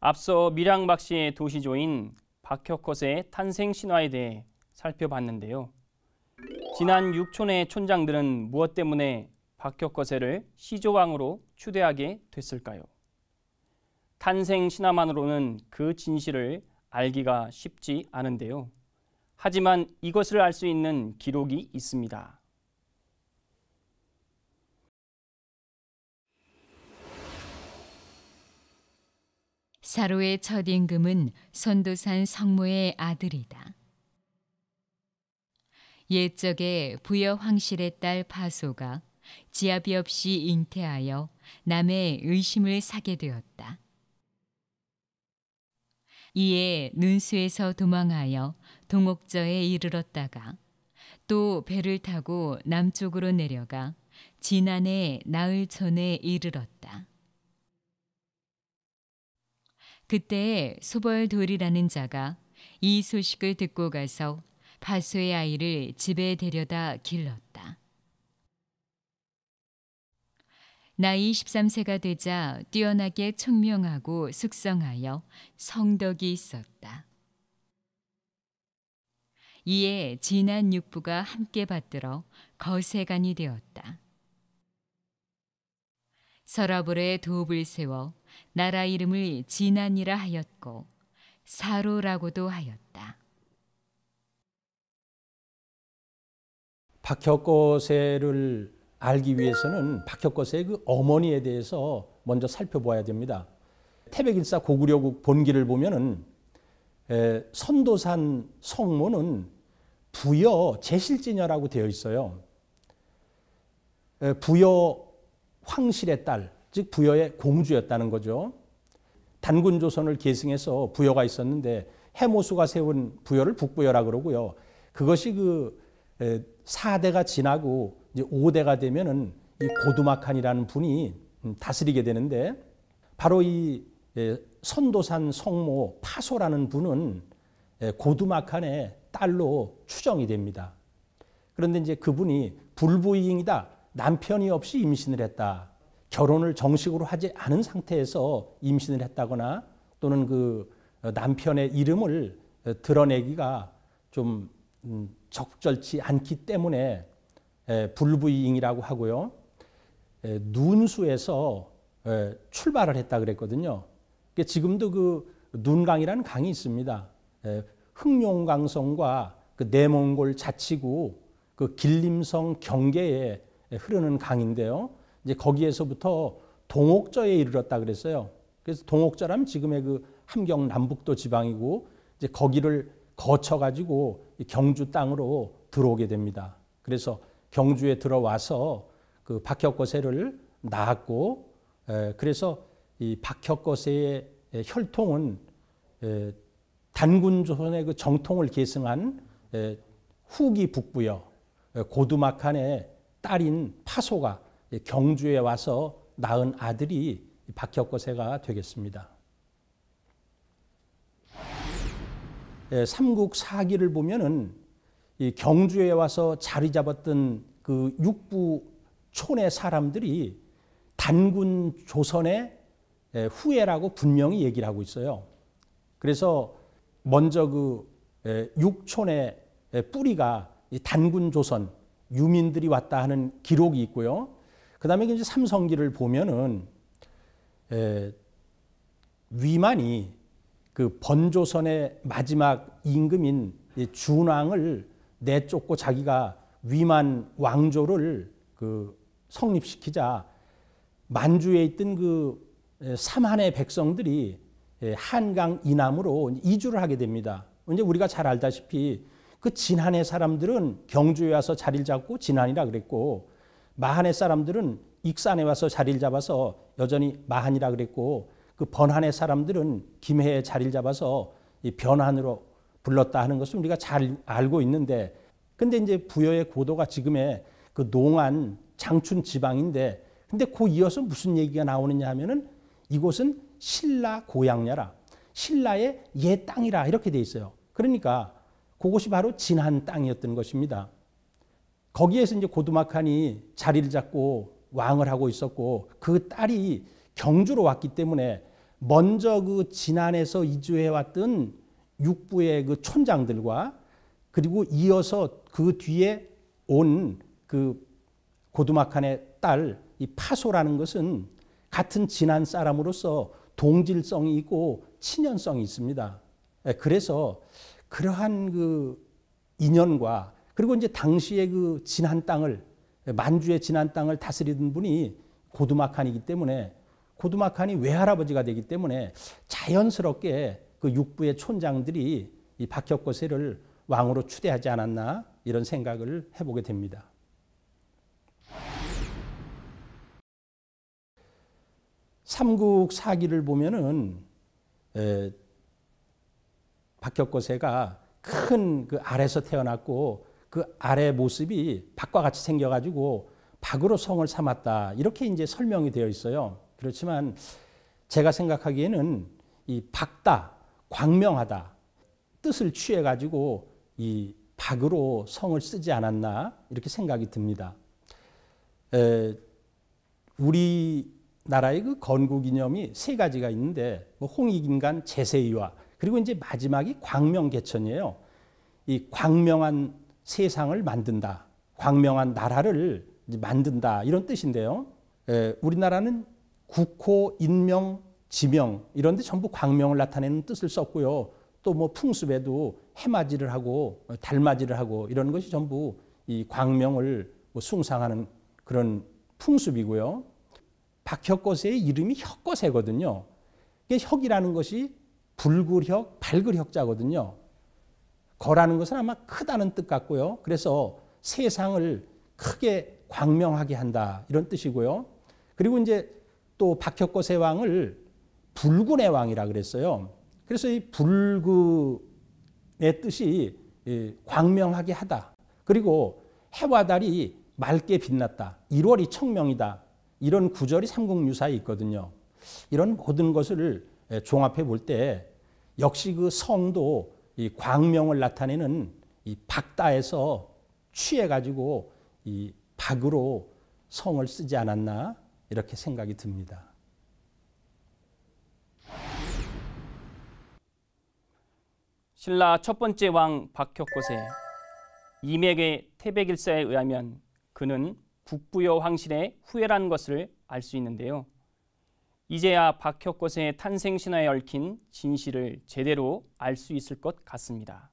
앞서 미량박 씨의 도시조인 박혁컷의 탄생 신화에 대해 살펴봤는데요. 지난 육촌의 촌장들은 무엇 때문에 박혁거세를 시조왕으로 추대하게 됐을까요? 탄생 신화만으로는 그 진실을 알기가 쉽지 않은데요. 하지만 이것을 알 수 있는 기록이 있습니다. 사로의 첫 임금은 선도산 성모의 아들이다. 옛적에 부여 황실의 딸 파소가 지압이 없이 잉태하여 남의 의심을 사게 되었다. 이에 눈수에서 도망하여 동옥저에 이르렀다가 또 배를 타고 남쪽으로 내려가 지난해 나흘 전에 이르렀다. 그때 소벌돌이라는 자가 이 소식을 듣고 가서 파수의 아이를 집에 데려다 길렀다. 나이 13세가 되자 뛰어나게 총명하고 숙성하여 성덕이 있었다. 이에 진한 육부가 함께 받들어 거세간이 되었다. 서라볼에 도읍을 세워 나라 이름을 진안이라 하였고 사로라고도 하였다. 박혁거세를 알기 위해서는 박혁거세의 그 어머니에 대해서 먼저 살펴봐야 됩니다. 태백일사 고구려국 본기를 보면은 선도산 성모는 부여 제실지녀라고 되어 있어요. 부여 황실의 딸즉 부여의 공주였다는 거죠. 단군 조선을 계승해서 부여가 있었는데 해모수가 세운 부여를 북부여라 그러고요. 그것이 그 4대가 지나고 이제 5대가 되면은 이 고두막한이라는 분이 음, 다스리게 되는데 바로 이 선도산 성모 파소라는 분은 고두막한의 딸로 추정이 됩니다. 그런데 이제 그분이 불부이잉이다. 남편이 없이 임신을 했다. 결혼을 정식으로 하지 않은 상태에서 임신을 했다거나 또는 그 남편의 이름을 드러내기가 좀 음, 적절치 않기 때문에 불부이잉이라고 하고요. 눈수에서 출발을 했다 그랬거든요. 그러니까 지금도 그 눈강이라는 강이 있습니다. 흑룡강성과 그 내몽골 자치구 그 길림성 경계에 흐르는 강인데요. 이제 거기에서부터 동옥저에 이르렀다 그랬어요. 그래서 동옥저라면 지금의 그 함경 남북도 지방이고 이제 거기를 거쳐 가지고 경주 땅으로 들어오게 됩니다. 그래서 경주에 들어와서 그 박혁거세를 낳았고 그래서 이 박혁거세의 혈통은 단군 조선의 그 정통을 계승한 후기 북부여 고두막한의 딸인 파소가 예, 경주에 와서 낳은 아들이 박혁거세가 되겠습니다. 예, 삼국 사기를 보면은 경주에 와서 자리 잡았던 그 육부 촌의 사람들이 단군 조선의 예, 후예라고 분명히 얘기를 하고 있어요. 그래서 먼저 그 육촌의 뿌리가 단군 조선 유민들이 왔다 하는 기록이 있고요. 그 다음에 이제 삼성기를 보면은 에, 위만이 그 번조선의 마지막 임금인 준왕을 내쫓고 자기가 위만 왕조를 그 성립시키자 만주에 있던 그 삼한의 백성들이 한강 이남으로 이주를 하게 됩니다. 이제 우리가 잘 알다시피 그 진한의 사람들은 경주에 와서 자리를 잡고 진한이라 그랬고 마한의 사람들은 익산에 와서 자리를 잡아서 여전히 마한이라 그랬고 그 번한의 사람들은 김해에 자리를 잡아서 변한으로 불렀다 하는 것을 우리가 잘 알고 있는데 근데 이제 부여의 고도가 지금의 그 농안 장춘 지방인데 근데 그 이어서 무슨 얘기가 나오느냐 하면은 이곳은 신라 고향녀라 신라의 옛 땅이라 이렇게 돼 있어요. 그러니까 그곳이 바로 진한 땅이었던 것입니다. 거기에서 이제 고두마칸이 자리를 잡고 왕을 하고 있었고 그 딸이 경주로 왔기 때문에 먼저 그 진안에서 이주해 왔던 육부의 그 촌장들과 그리고 이어서 그 뒤에 온 그 고두마칸의 딸 이 파소라는 것은 같은 진안 사람으로서 동질성이 있고 친연성이 있습니다. 예, 그래서 그러한 그 인연과 그리고 이제 당시에 그 진한 땅을 만주의 진한 땅을 다스리던 분이 고두마칸이기 때문에 고두마칸이 외할아버지가 되기 때문에 자연스럽게 그 육부의 촌장들이 이 박혁거세를 왕으로 추대하지 않았나 이런 생각을 해보게 됩니다. 삼국 사기를 보면은 박혁거세가 큰 그 아래서 태어났고 그 아래 모습이 박과 같이 생겨가지고 박으로 성을 삼았다. 이렇게 이제 설명이 되어 있어요. 그렇지만 제가 생각하기에는 이 박다, 광명하다 뜻을 취해가지고 이 박으로 성을 쓰지 않았나 이렇게 생각이 듭니다. 에, 우리나라의 그 건국 이념이 세 가지가 있는데 뭐 홍익인간, 제세이와 그리고 이제 마지막이 광명개천이에요. 이 광명한 세상을 만든다. 광명한 나라를 만든다. 이런 뜻인데요. 예, 우리나라는 국호, 인명, 지명 이런 데 전부 광명을 나타내는 뜻을 썼고요. 또 뭐 풍습에도 해맞이를 하고 달맞이를 하고 이런 것이 전부 이 광명을 뭐 숭상하는 그런 풍습이고요. 박혁거세의 이름이 혁거세거든요. 이게 혁이라는 것이 붉을혁, 밝을혁자거든요. 거라는 것은 아마 크다는 뜻 같고요. 그래서 세상을 크게 광명하게 한다 이런 뜻이고요. 그리고 이제 또 박혁거세 왕을 불군의 왕이라 그랬어요. 그래서 이 불군의 뜻이 광명하게 하다. 그리고 해와 달이 맑게 빛났다. 1월이 청명이다. 이런 구절이 삼국유사에 있거든요. 이런 모든 것을 종합해 볼 때 역시 그 성도 이 광명을 나타내는 이 박다에서 취해가지고 이 박으로 성을 쓰지 않았나 이렇게 생각이 듭니다. 신라 첫 번째 왕 박혁고세 이맥의 태백일사에 의하면 그는 북부여 황실의 후예라는 것을 알 수 있는데요. 이제야 박혁거세의 탄생 신화에 얽힌 진실을 제대로 알 수 있을 것 같습니다.